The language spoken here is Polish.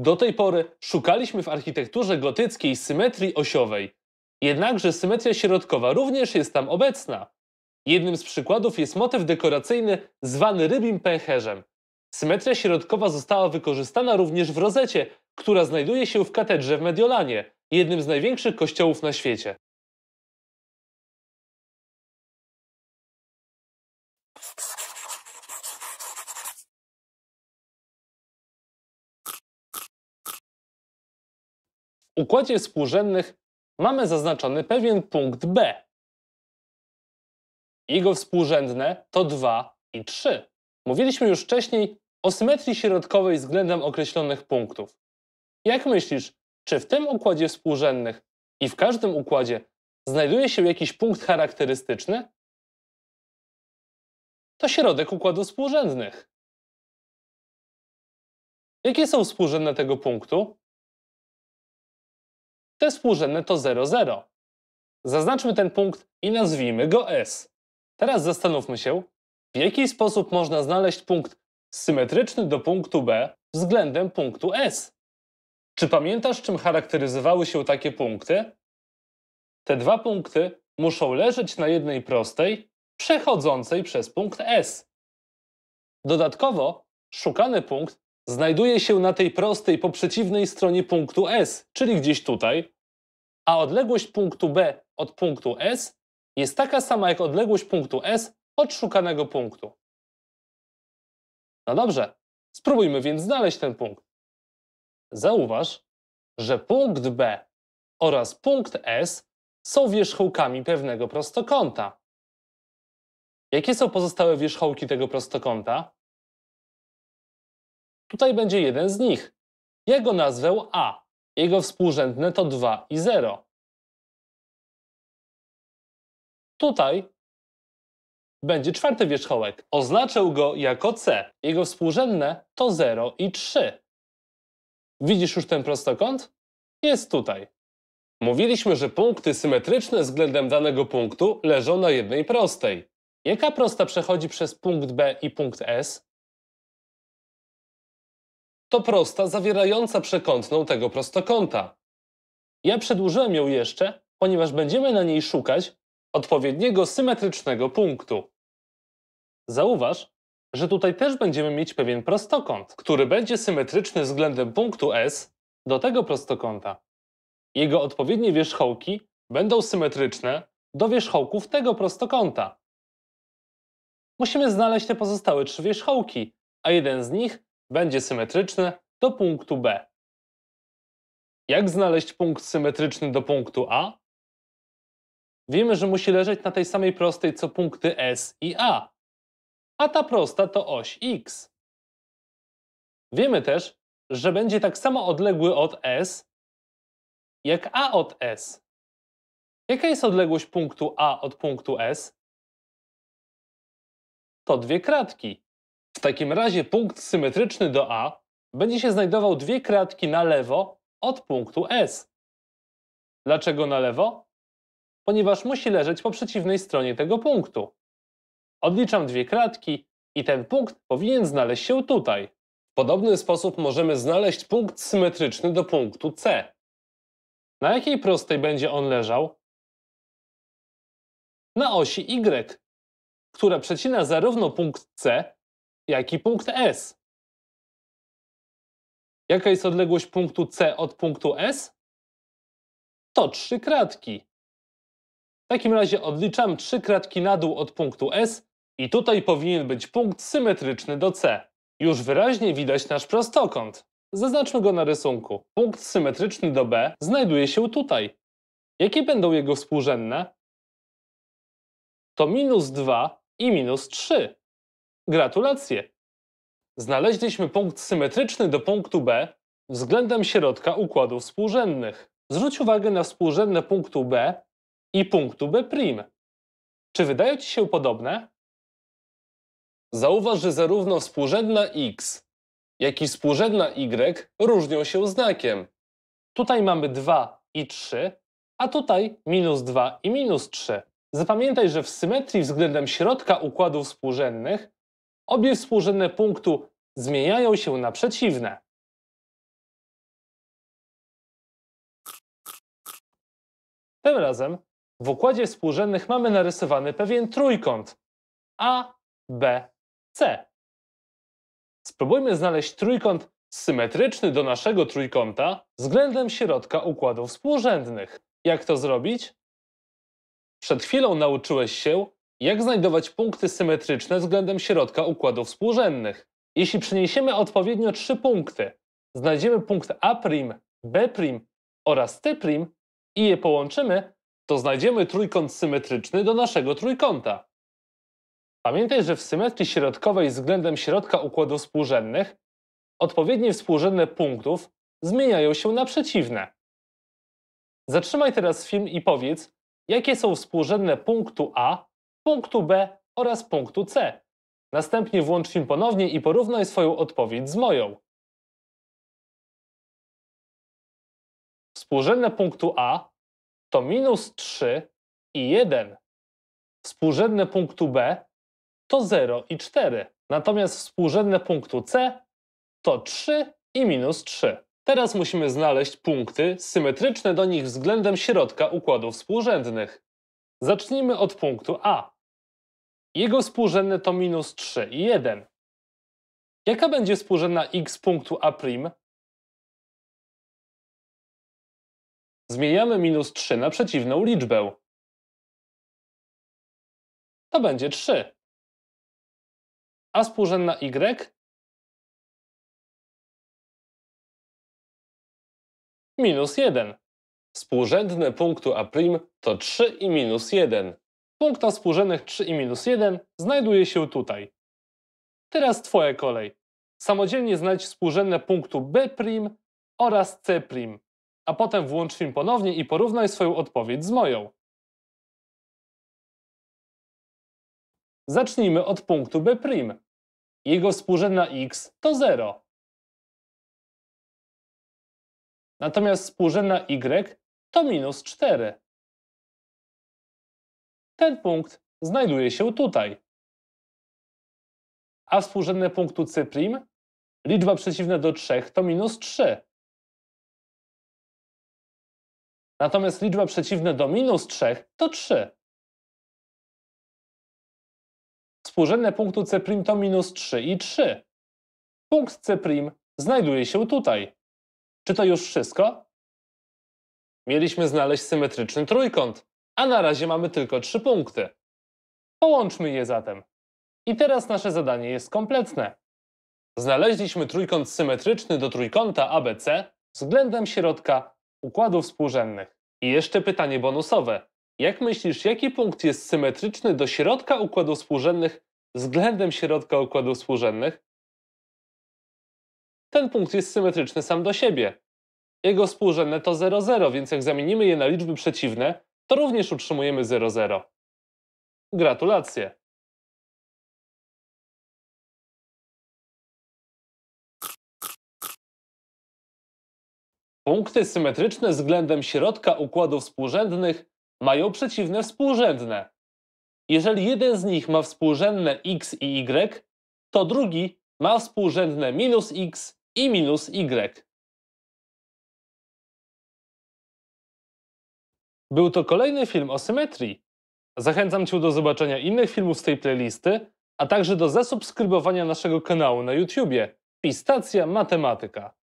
Do tej pory szukaliśmy w architekturze gotyckiej symetrii osiowej, jednakże symetria środkowa również jest tam obecna. Jednym z przykładów jest motyw dekoracyjny zwany rybim pęcherzem. Symetria środkowa została wykorzystana również w rozecie, która znajduje się w katedrze w Mediolanie, jednym z największych kościołów na świecie. układzie współrzędnych mamy zaznaczony pewien punkt B. Jego współrzędne to 2 i 3. Mówiliśmy już wcześniej o symetrii środkowej względem określonych punktów. Jak myślisz, czy w tym układzie współrzędnych i w każdym układzie znajduje się jakiś punkt charakterystyczny? To środek układu współrzędnych. Jakie są współrzędne tego punktu? te współrzędne to 0, 0. Zaznaczmy ten punkt i nazwijmy go S. Teraz zastanówmy się, w jaki sposób można znaleźć punkt symetryczny do punktu B względem punktu S. Czy pamiętasz, czym charakteryzowały się takie punkty? Te dwa punkty muszą leżeć na jednej prostej, przechodzącej przez punkt S. Dodatkowo szukany punkt znajduje się na tej prostej po przeciwnej stronie punktu S, czyli gdzieś tutaj, a odległość punktu B od punktu S jest taka sama jak odległość punktu S od szukanego punktu. No dobrze, spróbujmy więc znaleźć ten punkt. Zauważ, że punkt B oraz punkt S są wierzchołkami pewnego prostokąta. Jakie są pozostałe wierzchołki tego prostokąta? Tutaj będzie jeden z nich. Ja go nazwę A. Jego współrzędne to 2 i 0. Tutaj będzie czwarty wierzchołek. Oznaczę go jako C. Jego współrzędne to 0 i 3. Widzisz już ten prostokąt? Jest tutaj. Mówiliśmy, że punkty symetryczne względem danego punktu leżą na jednej prostej. Jaka prosta przechodzi przez punkt B i punkt S? to prosta zawierająca przekątną tego prostokąta. Ja przedłużyłem ją jeszcze, ponieważ będziemy na niej szukać odpowiedniego symetrycznego punktu. Zauważ, że tutaj też będziemy mieć pewien prostokąt, który będzie symetryczny względem punktu S do tego prostokąta. Jego odpowiednie wierzchołki będą symetryczne do wierzchołków tego prostokąta. Musimy znaleźć te pozostałe trzy wierzchołki, a jeden z nich będzie symetryczne do punktu B. Jak znaleźć punkt symetryczny do punktu A? Wiemy, że musi leżeć na tej samej prostej co punkty S i A, a ta prosta to oś X. Wiemy też, że będzie tak samo odległy od S jak A od S. Jaka jest odległość punktu A od punktu S? To dwie kratki. W takim razie punkt symetryczny do A będzie się znajdował dwie kratki na lewo od punktu S. Dlaczego na lewo? Ponieważ musi leżeć po przeciwnej stronie tego punktu. Odliczam dwie kratki i ten punkt powinien znaleźć się tutaj. W podobny sposób możemy znaleźć punkt symetryczny do punktu C. Na jakiej prostej będzie on leżał? Na osi Y, która przecina zarówno punkt C, Jaki punkt S? Jaka jest odległość punktu C od punktu S? To trzy kratki. W takim razie odliczam trzy kratki na dół od punktu S i tutaj powinien być punkt symetryczny do C. Już wyraźnie widać nasz prostokąt. Zaznaczmy go na rysunku. Punkt symetryczny do B znajduje się tutaj. Jakie będą jego współrzędne? To minus 2 i minus 3. Gratulacje! Znaleźliśmy punkt symetryczny do punktu B względem środka układów współrzędnych. Zwróć uwagę na współrzędne punktu B i punktu B'. Czy wydają Ci się podobne? Zauważ, że zarówno współrzędna x, jak i współrzędna y różnią się znakiem. Tutaj mamy 2 i 3, a tutaj minus 2 i minus 3. Zapamiętaj, że w symetrii względem środka układów współrzędnych obie współrzędne punktu zmieniają się na przeciwne. Tym razem w układzie współrzędnych mamy narysowany pewien trójkąt A, B, C. Spróbujmy znaleźć trójkąt symetryczny do naszego trójkąta względem środka układów współrzędnych. Jak to zrobić? Przed chwilą nauczyłeś się, jak znajdować punkty symetryczne względem środka układów współrzędnych? Jeśli przeniesiemy odpowiednio trzy punkty, znajdziemy punkt A', B' oraz C'. i je połączymy, to znajdziemy trójkąt symetryczny do naszego trójkąta. Pamiętaj, że w symetrii środkowej względem środka układów współrzędnych odpowiednie współrzędne punktów zmieniają się na przeciwne. Zatrzymaj teraz film i powiedz, jakie są współrzędne punktu A punktu B oraz punktu C. Następnie włącz film ponownie i porównaj swoją odpowiedź z moją. Współrzędne punktu A to minus 3 i 1. Współrzędne punktu B to 0 i 4. Natomiast współrzędne punktu C to 3 i minus 3. Teraz musimy znaleźć punkty symetryczne do nich względem środka układów współrzędnych. Zacznijmy od punktu A. Jego współrzędne to minus 3, i 1. Jaka będzie współrzędna x punktu a'? Zmieniamy minus 3 na przeciwną liczbę. To będzie 3. A współrzędna y? Minus 1. Współrzędne punktu a' to 3 i minus 1 punktach współrzędnych 3 i minus 1 znajduje się tutaj. Teraz Twoja kolej. Samodzielnie znajdź współrzędne punktu B' oraz C', a potem włącz film ponownie i porównaj swoją odpowiedź z moją. Zacznijmy od punktu B'. Jego współrzędna x to 0. Natomiast współrzędna y to minus 4. Ten punkt znajduje się tutaj. A współrzędne punktu C', liczba przeciwna do 3 to minus 3. Natomiast liczba przeciwna do minus 3 to 3. Współrzędne punktu C' to minus 3 i 3. Punkt C' znajduje się tutaj. Czy to już wszystko? Mieliśmy znaleźć symetryczny trójkąt a na razie mamy tylko trzy punkty. Połączmy je zatem. I teraz nasze zadanie jest kompletne. Znaleźliśmy trójkąt symetryczny do trójkąta ABC względem środka układów współrzędnych. I jeszcze pytanie bonusowe. Jak myślisz, jaki punkt jest symetryczny do środka układów współrzędnych względem środka układów współrzędnych? Ten punkt jest symetryczny sam do siebie. Jego współrzędne to 0,0, więc jak zamienimy je na liczby przeciwne, to również utrzymujemy 0,0. Gratulacje! Punkty symetryczne względem środka układów współrzędnych mają przeciwne współrzędne. Jeżeli jeden z nich ma współrzędne x i y, to drugi ma współrzędne minus x i minus y. Był to kolejny film o symetrii. Zachęcam Cię do zobaczenia innych filmów z tej playlisty, a także do zasubskrybowania naszego kanału na YouTubie Pistacja Matematyka.